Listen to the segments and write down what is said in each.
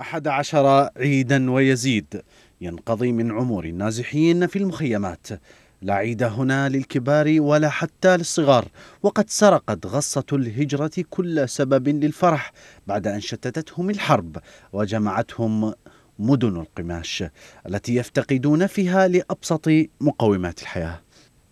أحد عشر عيدا ويزيد ينقضي من عمر النازحين في المخيمات لا عيد هنا للكبار ولا حتى للصغار وقد سرقت غصة الهجرة كل سبب للفرح بعد أن شتتتهم الحرب وجمعتهم مدن القماش التي يفتقدون فيها لأبسط مقومات الحياة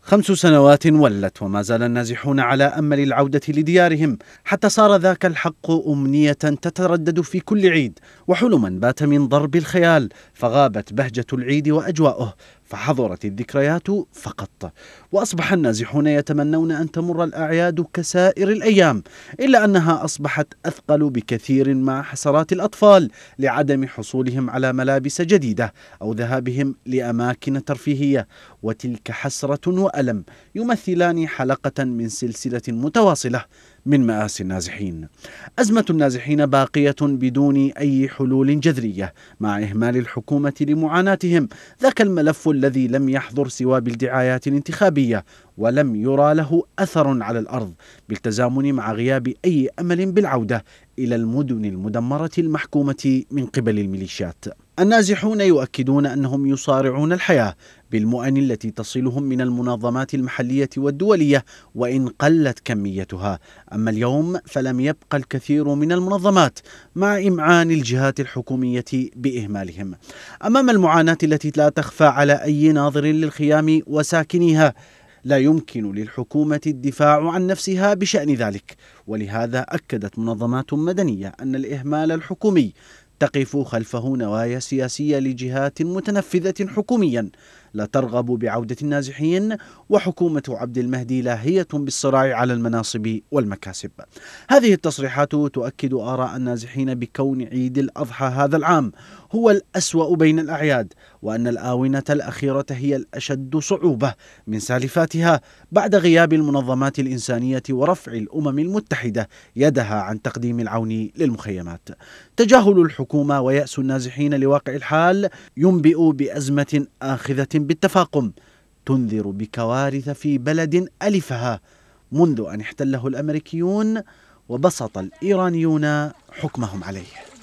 خمس سنوات ولت وما زال النازحون على أمل العودة لديارهم حتى صار ذاك الحق أمنية تتردد في كل عيد وحلما بات من ضرب الخيال فغابت بهجة العيد وأجواؤه فحضرت الذكريات فقط وأصبح النازحون يتمنون أن تمر الأعياد كسائر الأيام إلا أنها أصبحت أثقل بكثير مع حسرات الأطفال لعدم حصولهم على ملابس جديدة أو ذهابهم لأماكن ترفيهية وتلك حسرة وألم يمثلان حلقة من سلسلة متواصلة من مآسي النازحين. أزمة النازحين باقية بدون أي حلول جذرية مع إهمال الحكومة لمعاناتهم، ذاك الملف الذي لم يحضر سوى بالدعايات الانتخابية ولم يرى له أثر على الأرض بالتزامن مع غياب أي أمل بالعودة إلى المدن المدمرة المحكومة من قبل الميليشيات. النازحون يؤكدون أنهم يصارعون الحياة بالمؤن التي تصلهم من المنظمات المحلية والدولية وإن قلت كميتها أما اليوم فلم يبقى الكثير من المنظمات مع إمعان الجهات الحكومية بإهمالهم أمام المعاناة التي لا تخفى على أي ناظر للخيام وساكنيها لا يمكن للحكومة الدفاع عن نفسها بشأن ذلك ولهذا أكدت منظمات مدنية أن الإهمال الحكومي تقف خلفه نوايا سياسية لجهات متنفذة حكوميا لا ترغب بعودة النازحين وحكومة عبد المهدي لاهية بالصراع على المناصب والمكاسب هذه التصريحات تؤكد آراء النازحين بكون عيد الأضحى هذا العام هو الأسوأ بين الأعياد وأن الآونة الأخيرة هي الأشد صعوبة من سالفاتها بعد غياب المنظمات الإنسانية ورفع الأمم المتحدة يدها عن تقديم العون للمخيمات تجاهل الحكومة ويأس النازحين لواقع الحال ينبئ بأزمة آخذة بالتفاقم تنذر بكوارث في بلد ألفها منذ أن احتله الأمريكيون وبسط الإيرانيون حكمهم عليه